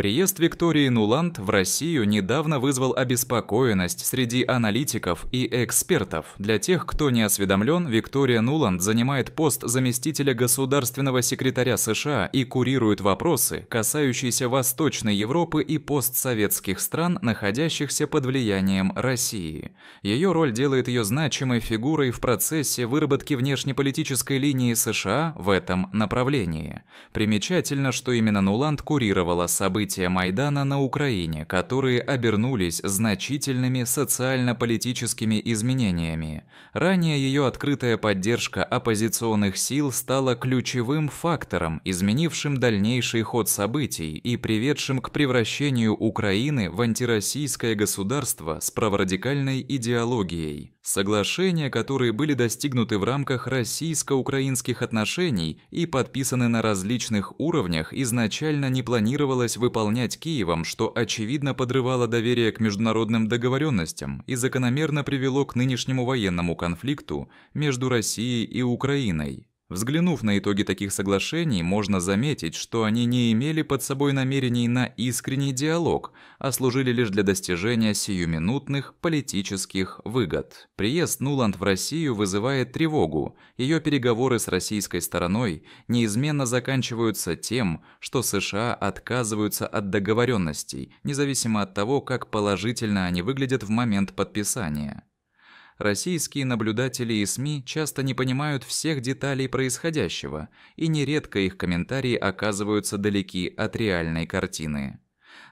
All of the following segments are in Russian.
Приезд Виктории Нуланд в Россию недавно вызвал обеспокоенность среди аналитиков и экспертов. Для тех, кто не осведомлен, Виктория Нуланд занимает пост заместителя государственного секретаря США и курирует вопросы, касающиеся Восточной Европы и постсоветских стран, находящихся под влиянием России. Ее роль делает ее значимой фигурой в процессе выработки внешнеполитической линии США в этом направлении. Примечательно, что именно Нуланд курировала события события Майдана на Украине, которые обернулись значительными социально-политическими изменениями. Ранее ее открытая поддержка оппозиционных сил стала ключевым фактором, изменившим дальнейший ход событий и приведшим к превращению Украины в антироссийское государство с праворадикальной идеологией. Соглашения, которые были достигнуты в рамках российско-украинских отношений и подписаны на различных уровнях, изначально не планировалось выполнять Киевом, что очевидно подрывало доверие к международным договоренностям и закономерно привело к нынешнему военному конфликту между Россией и Украиной. Взглянув на итоги таких соглашений, можно заметить, что они не имели под собой намерений на искренний диалог, а служили лишь для достижения сиюминутных политических выгод. Приезд Нуланд в Россию вызывает тревогу. Ее переговоры с российской стороной неизменно заканчиваются тем, что США отказываются от договоренностей, независимо от того, как положительно они выглядят в момент подписания. Российские наблюдатели и СМИ часто не понимают всех деталей происходящего, и нередко их комментарии оказываются далеки от реальной картины.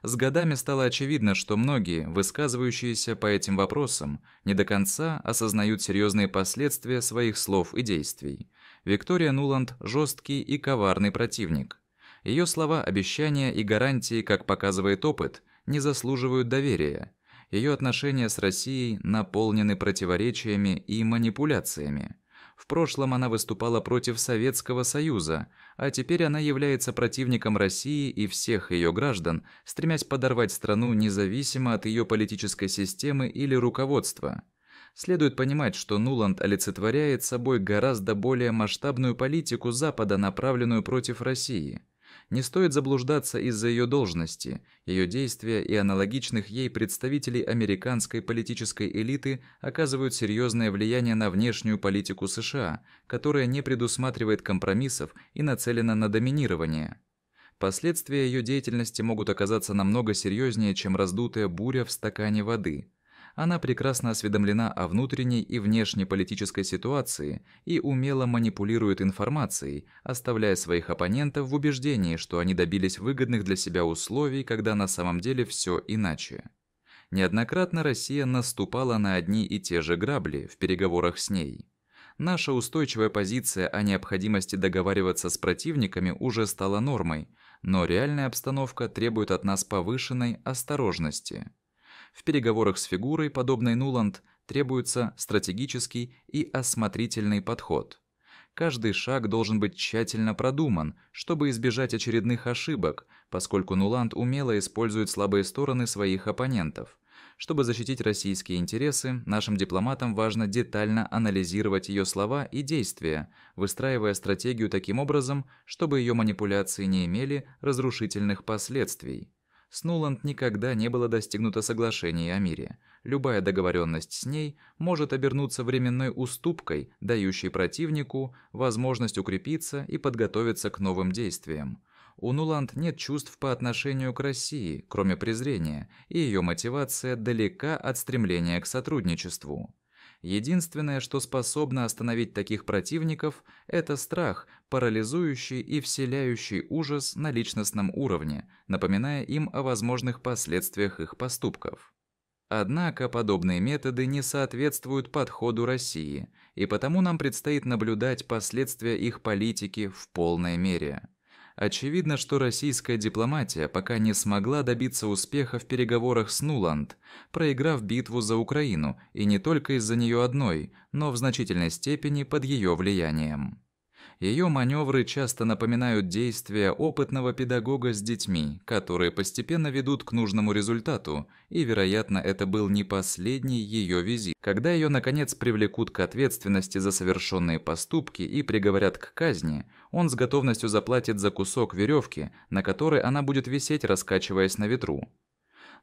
С годами стало очевидно, что многие, высказывающиеся по этим вопросам, не до конца осознают серьезные последствия своих слов и действий. Виктория Нуланд – жесткий и коварный противник. Ее слова, обещания и гарантии, как показывает опыт, не заслуживают доверия – ее отношения с Россией наполнены противоречиями и манипуляциями. В прошлом она выступала против Советского Союза, а теперь она является противником России и всех ее граждан, стремясь подорвать страну независимо от ее политической системы или руководства. Следует понимать, что Нуланд олицетворяет собой гораздо более масштабную политику Запада, направленную против России. Не стоит заблуждаться из-за ее должности, ее действия и аналогичных ей представителей американской политической элиты оказывают серьезное влияние на внешнюю политику США, которая не предусматривает компромиссов и нацелена на доминирование. Последствия ее деятельности могут оказаться намного серьезнее, чем раздутая буря в стакане воды – она прекрасно осведомлена о внутренней и внешней политической ситуации и умело манипулирует информацией, оставляя своих оппонентов в убеждении, что они добились выгодных для себя условий, когда на самом деле все иначе. Неоднократно Россия наступала на одни и те же грабли в переговорах с ней. Наша устойчивая позиция о необходимости договариваться с противниками уже стала нормой, но реальная обстановка требует от нас повышенной осторожности. В переговорах с фигурой, подобной Нуланд, требуется стратегический и осмотрительный подход. Каждый шаг должен быть тщательно продуман, чтобы избежать очередных ошибок, поскольку Нуланд умело использует слабые стороны своих оппонентов. Чтобы защитить российские интересы, нашим дипломатам важно детально анализировать ее слова и действия, выстраивая стратегию таким образом, чтобы ее манипуляции не имели разрушительных последствий. С Нуланд никогда не было достигнуто соглашения о мире. Любая договоренность с ней может обернуться временной уступкой, дающей противнику возможность укрепиться и подготовиться к новым действиям. У Нуланд нет чувств по отношению к России, кроме презрения, и ее мотивация далека от стремления к сотрудничеству. Единственное, что способно остановить таких противников, это страх, парализующий и вселяющий ужас на личностном уровне, напоминая им о возможных последствиях их поступков. Однако подобные методы не соответствуют подходу России, и потому нам предстоит наблюдать последствия их политики в полной мере. Очевидно, что российская дипломатия пока не смогла добиться успеха в переговорах с Нуланд, проиграв битву за Украину, и не только из-за нее одной, но в значительной степени под ее влиянием. Ее маневры часто напоминают действия опытного педагога с детьми, которые постепенно ведут к нужному результату, и, вероятно, это был не последний ее визит. Когда ее, наконец, привлекут к ответственности за совершенные поступки и приговорят к казни, он с готовностью заплатит за кусок веревки, на которой она будет висеть, раскачиваясь на ветру.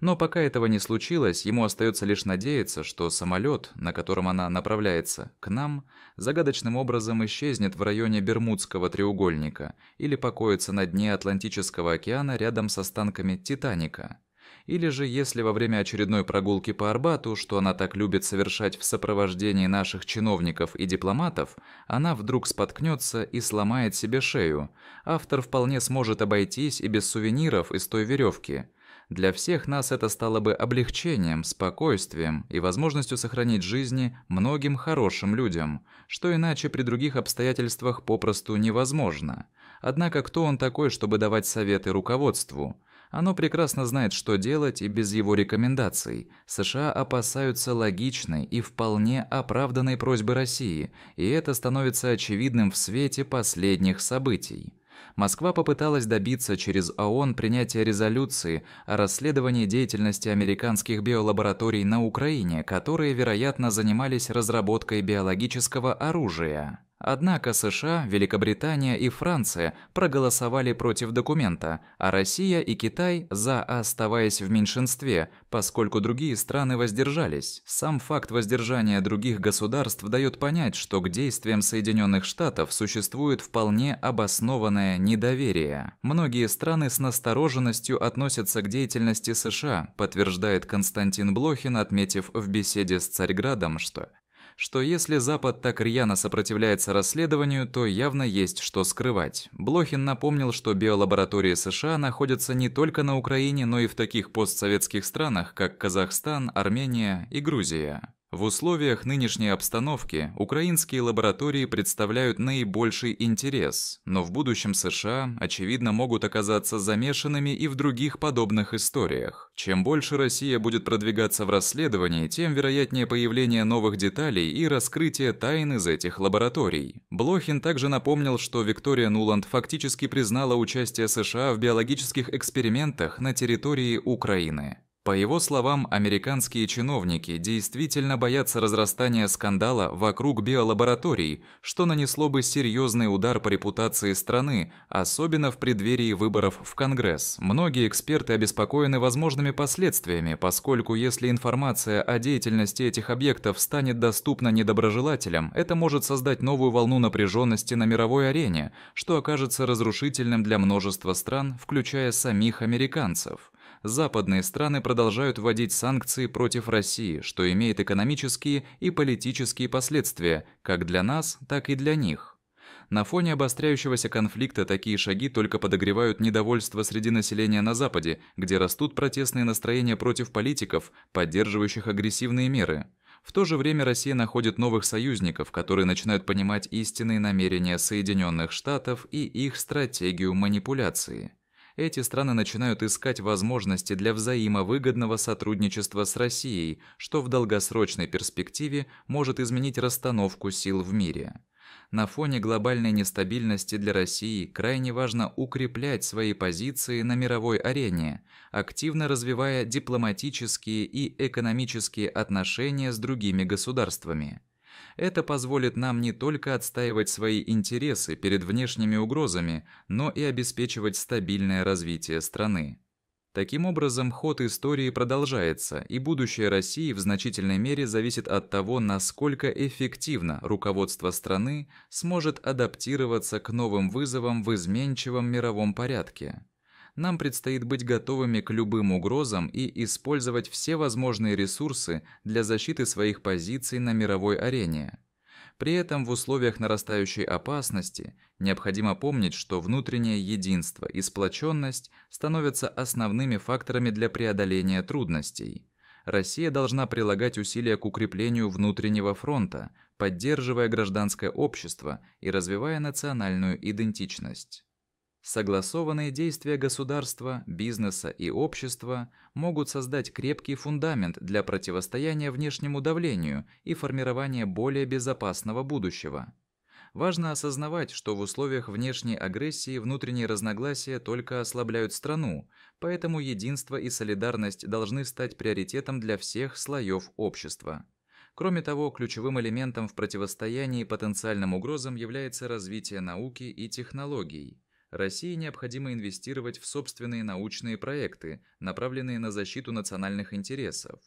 Но пока этого не случилось, ему остается лишь надеяться, что самолет, на котором она направляется, к нам, загадочным образом исчезнет в районе Бермудского треугольника или покоится на дне Атлантического океана рядом с останками «Титаника». Или же, если во время очередной прогулки по Арбату, что она так любит совершать в сопровождении наших чиновников и дипломатов, она вдруг споткнется и сломает себе шею, автор вполне сможет обойтись и без сувениров из той веревки – для всех нас это стало бы облегчением, спокойствием и возможностью сохранить жизни многим хорошим людям, что иначе при других обстоятельствах попросту невозможно. Однако кто он такой, чтобы давать советы руководству? Оно прекрасно знает, что делать, и без его рекомендаций США опасаются логичной и вполне оправданной просьбы России, и это становится очевидным в свете последних событий. Москва попыталась добиться через ООН принятия резолюции о расследовании деятельности американских биолабораторий на Украине, которые, вероятно, занимались разработкой биологического оружия. Однако США, Великобритания и Франция проголосовали против документа, а Россия и Китай за, оставаясь в меньшинстве, поскольку другие страны воздержались. Сам факт воздержания других государств дает понять, что к действиям Соединенных Штатов существует вполне обоснованное недоверие. Многие страны с настороженностью относятся к деятельности США, подтверждает Константин Блохин, отметив в беседе с Царьградом, что что если Запад так рьяно сопротивляется расследованию, то явно есть что скрывать. Блохин напомнил, что биолаборатории США находятся не только на Украине, но и в таких постсоветских странах, как Казахстан, Армения и Грузия. В условиях нынешней обстановки украинские лаборатории представляют наибольший интерес, но в будущем США, очевидно, могут оказаться замешанными и в других подобных историях. Чем больше Россия будет продвигаться в расследовании, тем вероятнее появление новых деталей и раскрытие тайн из этих лабораторий. Блохин также напомнил, что Виктория Нуланд фактически признала участие США в биологических экспериментах на территории Украины. По его словам, американские чиновники действительно боятся разрастания скандала вокруг биолабораторий, что нанесло бы серьезный удар по репутации страны, особенно в преддверии выборов в Конгресс. Многие эксперты обеспокоены возможными последствиями, поскольку если информация о деятельности этих объектов станет доступна недоброжелателям, это может создать новую волну напряженности на мировой арене, что окажется разрушительным для множества стран, включая самих американцев западные страны продолжают вводить санкции против России, что имеет экономические и политические последствия как для нас, так и для них. На фоне обостряющегося конфликта такие шаги только подогревают недовольство среди населения на Западе, где растут протестные настроения против политиков, поддерживающих агрессивные меры. В то же время Россия находит новых союзников, которые начинают понимать истинные намерения Соединенных Штатов и их стратегию манипуляции эти страны начинают искать возможности для взаимовыгодного сотрудничества с Россией, что в долгосрочной перспективе может изменить расстановку сил в мире. На фоне глобальной нестабильности для России крайне важно укреплять свои позиции на мировой арене, активно развивая дипломатические и экономические отношения с другими государствами – это позволит нам не только отстаивать свои интересы перед внешними угрозами, но и обеспечивать стабильное развитие страны. Таким образом, ход истории продолжается, и будущее России в значительной мере зависит от того, насколько эффективно руководство страны сможет адаптироваться к новым вызовам в изменчивом мировом порядке нам предстоит быть готовыми к любым угрозам и использовать все возможные ресурсы для защиты своих позиций на мировой арене. При этом в условиях нарастающей опасности необходимо помнить, что внутреннее единство и сплоченность становятся основными факторами для преодоления трудностей. Россия должна прилагать усилия к укреплению внутреннего фронта, поддерживая гражданское общество и развивая национальную идентичность. Согласованные действия государства, бизнеса и общества могут создать крепкий фундамент для противостояния внешнему давлению и формирования более безопасного будущего. Важно осознавать, что в условиях внешней агрессии внутренние разногласия только ослабляют страну, поэтому единство и солидарность должны стать приоритетом для всех слоев общества. Кроме того, ключевым элементом в противостоянии потенциальным угрозам является развитие науки и технологий. России необходимо инвестировать в собственные научные проекты, направленные на защиту национальных интересов.